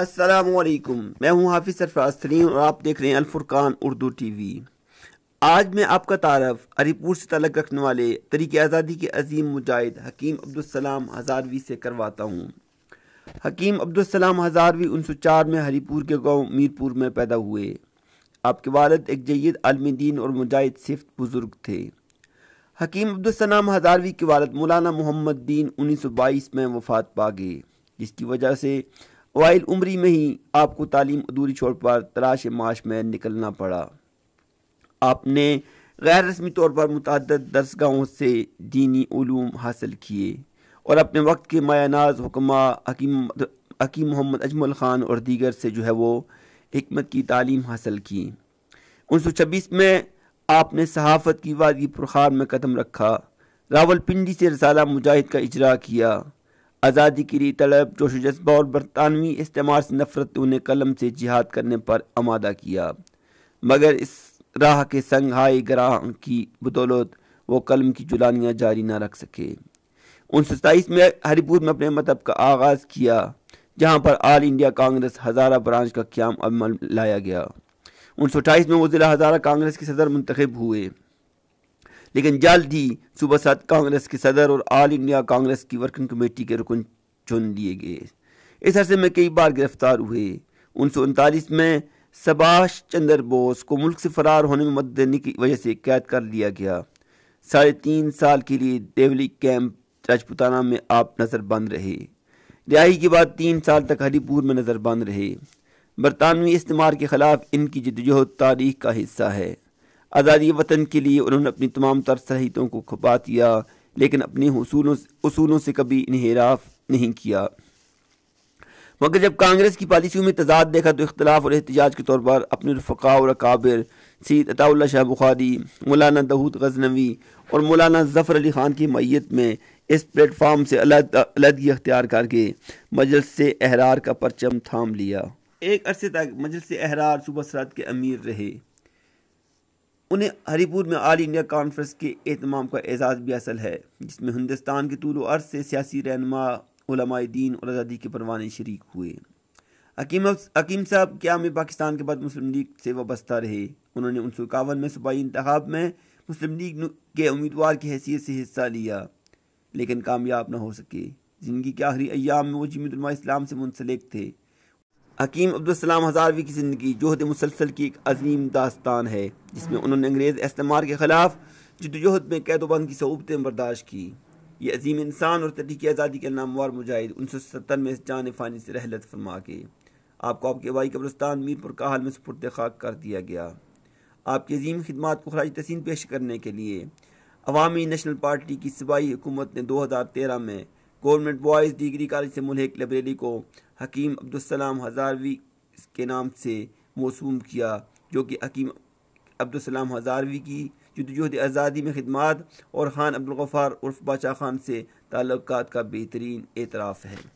असलकुम मैं हूं हाफिज सरफराज सलीम और आप देख रहे हैं अलफुरकान उर्दू टी वी आज मैं आपका तारफ़ अरीपुर से तलक रखने वाले तरीके आज़ादी के अजीम मुजाहिद हकीम अब्दुलसलाम हज़ारवी से करवाता हूं। हकीम अब्दुलसलाम हज़ारवी उन्नीस सौ चार में हरीपुर के गाँव मीरपुर में पैदा हुए आपके वालद एक जयद आलमी दीन और मुजाहिद सिफ बुज़ुर्ग थे हकीम अब्दुलसलाम हज़ारवी के वालद मौलाना मोहम्मद दीन उन्नीस सौ बाईस में वफात पा गए जिसकी वजह से वाइल उम्री में ही आपको तालीम अधूरी छोड़ पर तलाश माश में निकलना पड़ा आपने गैर रस्मी तौर पर मुतद दरसगाहों से दीनी ूम हासिल किए और अपने वक्त के मायानाज हुक्मा हकीम मोहम्मद अजमल ख़ान और दीगर से जो है वो हमत की तालीम हासिल की उन्नीस सौ छब्बीस में आपने सहाफ़त की वादी पुरखार में कदम रखा रावलपिंडी से रसाला मुजाहिद का इजरा किया आज़ादी की री तलब जोश जज्बा और बरतानवी इस्तेमाल से नफरत उन्हें कलम से जिहाद करने पर आमादा किया मगर इस राह के संघाई ग्राह की बदौलत वो कलम की जुलानियाँ जारी ना रख सके उन सताईस में हरिपुर में अपने मतब का आगाज़ किया जहाँ पर all India Congress Hazara branch का क्याम अमल लाया गया उन्नीस सौ अट्ठाईस में वो ज़िला हज़ारा कांग्रेस के सदर मंतखब हुए लेकिन जल्द ही सुबह सात कांग्रेस के सदर और आल इंडिया कांग्रेस की वर्किंग कमेटी के रुकन चुन लिए गए इस अरसे में कई बार गिरफ्तार हुए उन्नीस में सुभाष चंद्र बोस को मुल्क से फरार होने में मदद देने की वजह से कैद कर लिया गया साढ़े तीन साल के लिए देवली कैंप राजपुताना में आप नज़रबंद रहे रिहाई के बाद तीन साल तक हरिपुर में नज़रबंद रहे बरतानवी इस्तेमाल के ख़िलाफ़ इनकी जदोजहद तारीख का हिस्सा है आज़ादी वतन के लिए उन्होंने अपनी तमाम तर सलाहितों को खपा दिया लेकिन अपने उसूलों से कभी इन्हराफ नहीं किया मगर जब कांग्रेस की पॉलिसियों में तजाद देखा तो इख्तलाफ और एहतजाज के तौर पर अपने रफ़ा और अकाबिर सैद अताउल्ला शाह बुखारी मौलाना दहूद गजनवी और मौलाना जफ़र अली ख़ान की मैत में इस प्लेटफार्म से अलहदगी अख्तियार करके मजलस से एहरार का परचम थाम लिया एक अरसे तक मजलस अहरार सुबह सरहद के अमीर रहे उन्हें हरीपुर में आल इंडिया कॉन्फ्रेंस के अहतमाम का एजाज़ भी हासिल है जिसमें हिंदुस्तान के तूल अर्ज से सियासी रहनमा दीन और आज़ादी के परवाने शरीक हुए हकीम साहब क्या में पाकिस्तान के बाद मुस्लिम लीग से वाबस्ता रहे उन्होंने उन सौ इक्यावन में सूबाई इंतब में मुस्लिम लीग के उम्मीदवार की हैसियत से हिस्सा लिया लेकिन कामयाब ना हो सके ज़िंदगी के आखिरी अयाम में वो जमीतमा इस्लाम से मुंसलिक थे हकीम अब्दुलसलाम हजारवी की ज़िंदगी जहद मुसलसल की एक अजीम दास्तान है जिसमें उन्होंने अंग्रेज़ इस्तेमाल के ख़िलाफ़ जदोजहद में कैदोबंद की सहूबतें बर्दाश्त की ये अजीम इंसान और तरीक़ आज़ादी के नामवार मुजाहिद उन्नीस सौ सत्तर में जान फ़ानी से रहलत फरमा के आपको आपके वाई कब्रस्तान मीरपुर का हाल में सपुरद खाक कर दिया गया आपकी अजीम खदमात को खराज तसीन पेश करने के लिए अवामी नेशनल पार्टी की सिबाई हुकूमत ने दो हज़ार तेरह में गवर्नमेंट बॉयज़ डिग्री कॉलेज से मुलहक लाइब्रेरी को हकीम अब्दुलसलाम हज़ारवी के नाम से मौसूम किया जो कि हकीम अब्दुलसलाम हज़ारवी की जदजहद आज़ादी में खदमात और ख़ान अब्दुलगफ़ार उर्फ बाचा खान से ताल्लक़ का बेहतरीन एतराफ़ है